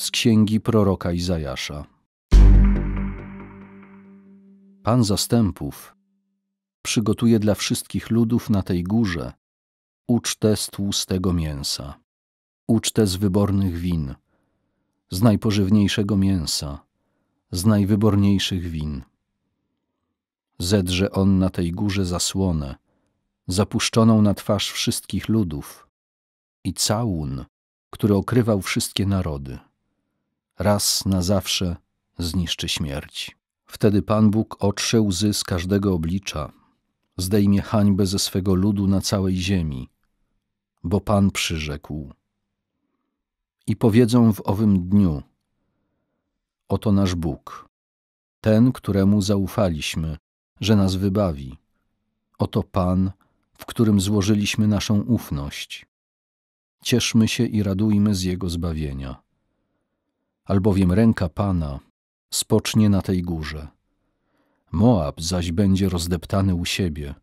z księgi proroka Izajasza. Pan zastępów przygotuje dla wszystkich ludów na tej górze ucztę z tłustego mięsa, ucztę z wybornych win, z najpożywniejszego mięsa, z najwyborniejszych win. Zedrze on na tej górze zasłonę, zapuszczoną na twarz wszystkich ludów i całun, który okrywał wszystkie narody raz na zawsze zniszczy śmierć. Wtedy Pan Bóg otrze łzy z każdego oblicza, zdejmie hańbę ze swego ludu na całej ziemi, bo Pan przyrzekł. I powiedzą w owym dniu: Oto nasz Bóg, ten, któremu zaufaliśmy, że nas wybawi. Oto Pan, w którym złożyliśmy naszą ufność. Cieszmy się i radujmy z Jego zbawienia albowiem ręka Pana spocznie na tej górze. Moab zaś będzie rozdeptany u siebie,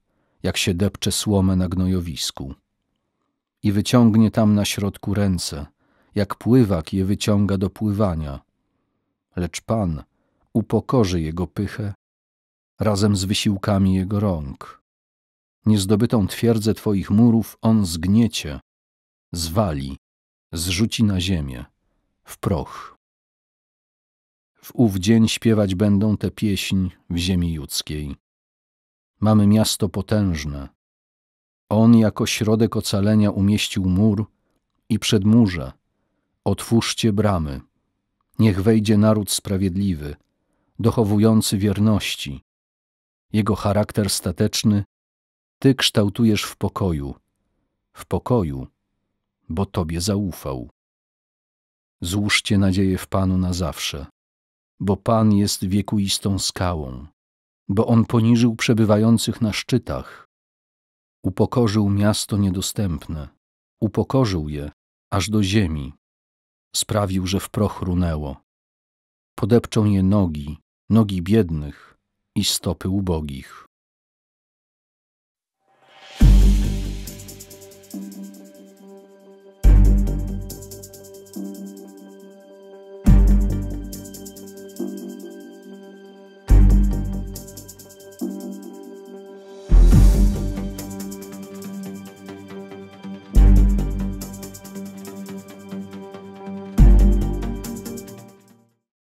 jak się depcze słomę na gnojowisku. I wyciągnie tam na środku ręce, jak pływak je wyciąga do pływania. Lecz Pan upokorzy jego pychę razem z wysiłkami jego rąk. Niezdobytą twierdzę Twoich murów on zgniecie, zwali, zrzuci na ziemię, w proch. W ów dzień śpiewać będą tę pieśń w ziemi judzkiej. Mamy miasto potężne. On jako środek ocalenia umieścił mur i przedmurze. Otwórzcie bramy. Niech wejdzie naród sprawiedliwy, dochowujący wierności. Jego charakter stateczny Ty kształtujesz w pokoju, w pokoju, bo Tobie zaufał. Złóżcie nadzieję w Panu na zawsze bo Pan jest wiekuistą skałą, bo On poniżył przebywających na szczytach, upokorzył miasto niedostępne, upokorzył je aż do ziemi, sprawił, że w proch runęło. Podepczą je nogi, nogi biednych i stopy ubogich.